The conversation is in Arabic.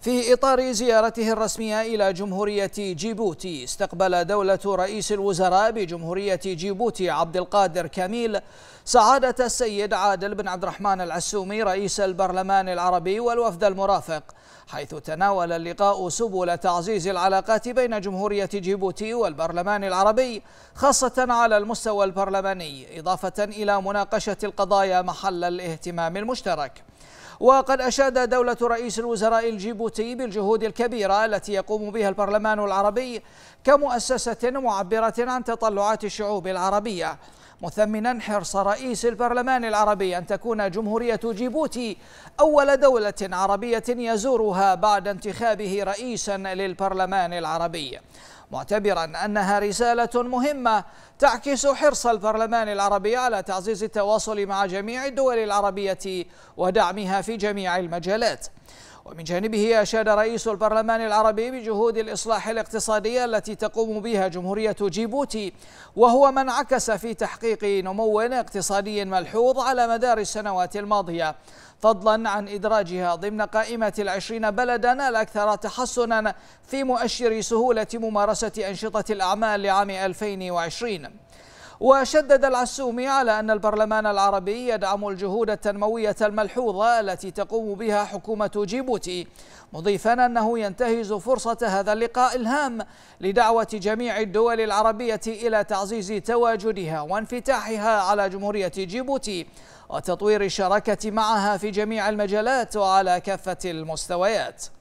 في إطار زيارته الرسمية إلى جمهورية جيبوتي استقبل دولة رئيس الوزراء بجمهورية جيبوتي عبد القادر كميل سعادة السيد عادل بن عبد الرحمن العسومي رئيس البرلمان العربي والوفد المرافق حيث تناول اللقاء سبل تعزيز العلاقات بين جمهورية جيبوتي والبرلمان العربي خاصة على المستوى البرلماني إضافة إلى مناقشة القضايا محل الاهتمام المشترك وقد أشاد دولة رئيس الوزراء الجيبوتي بالجهود الكبيرة التي يقوم بها البرلمان العربي كمؤسسة معبرة عن تطلعات الشعوب العربية مثمنا حرص رئيس البرلمان العربي أن تكون جمهورية جيبوتي أول دولة عربية يزورها بعد انتخابه رئيسا للبرلمان العربي معتبرا أنها رسالة مهمة تعكس حرص البرلمان العربي على تعزيز التواصل مع جميع الدول العربية ودعمها في جميع المجالات ومن جانبه أشاد رئيس البرلمان العربي بجهود الإصلاح الاقتصادية التي تقوم بها جمهورية جيبوتي وهو ما انعكس في تحقيق نمو اقتصادي ملحوظ على مدار السنوات الماضية فضلا عن إدراجها ضمن قائمة العشرين بلدا الأكثر تحسنا في مؤشر سهولة ممارسة أنشطة الأعمال لعام 2020 وشدد العسومي على أن البرلمان العربي يدعم الجهود التنموية الملحوظة التي تقوم بها حكومة جيبوتي مضيفا أنه ينتهز فرصة هذا اللقاء الهام لدعوة جميع الدول العربية إلى تعزيز تواجدها وانفتاحها على جمهورية جيبوتي وتطوير الشراكة معها في جميع المجالات وعلى كافة المستويات